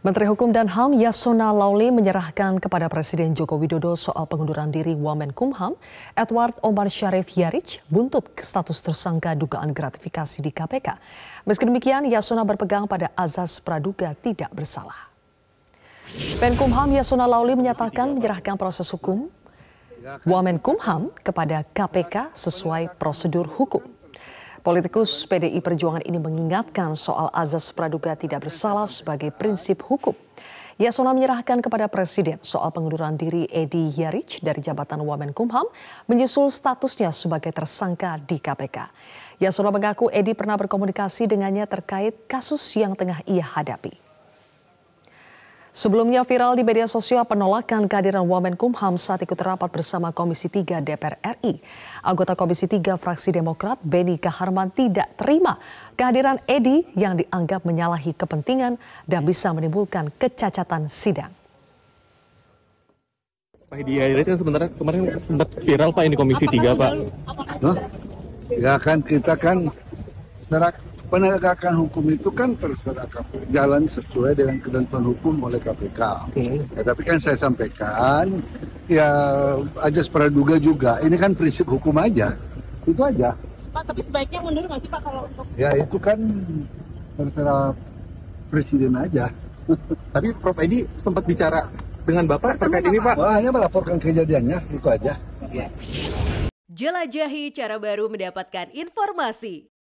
Menteri Hukum dan HAM Yasona Lauli menyerahkan kepada Presiden Joko Widodo soal pengunduran diri Wamen Kumham Edward Omar Syarif Yarich buntut status tersangka dugaan gratifikasi di KPK. Meski demikian, Yasona berpegang pada azas praduga tidak bersalah. Menkumham Yasona Lauli menyatakan menyerahkan proses hukum Wamen Kumham kepada KPK sesuai prosedur hukum. Politikus PDI Perjuangan ini mengingatkan soal azas praduga tidak bersalah sebagai prinsip hukum. Yasona menyerahkan kepada Presiden soal pengunduran diri Edi Yarich dari jabatan Wamen Kumham menyusul statusnya sebagai tersangka di KPK. Yasona mengaku Edi pernah berkomunikasi dengannya terkait kasus yang tengah ia hadapi. Sebelumnya viral di media sosial penolakan kehadiran Wamenkumham saat ikut rapat bersama Komisi 3 DPR RI. Anggota Komisi 3 fraksi Demokrat Beni Kaharman tidak terima kehadiran Edi yang dianggap menyalahi kepentingan dan bisa menimbulkan kecacatan sidang. Pak Edi Hairis kan sebenarnya kemarin sempat viral Pak ini Komisi 3 Pak. ya kan kita kan serak penegakan hukum itu kan terserah KPK, jalan sesuai dengan ketentuan hukum oleh KPK. Okay. Ya, tapi kan saya sampaikan, ya aja praduga juga. Ini kan prinsip hukum aja, itu aja. Pak, tapi sebaiknya mundur nggak sih Pak kalau untuk? Ya itu kan terserah Presiden aja. Tapi Prof Edi sempat bicara dengan Bapak terkait ini Pak? Wah, hanya melaporkan kejadiannya, itu aja. Iya. Jelajahi cara baru mendapatkan informasi.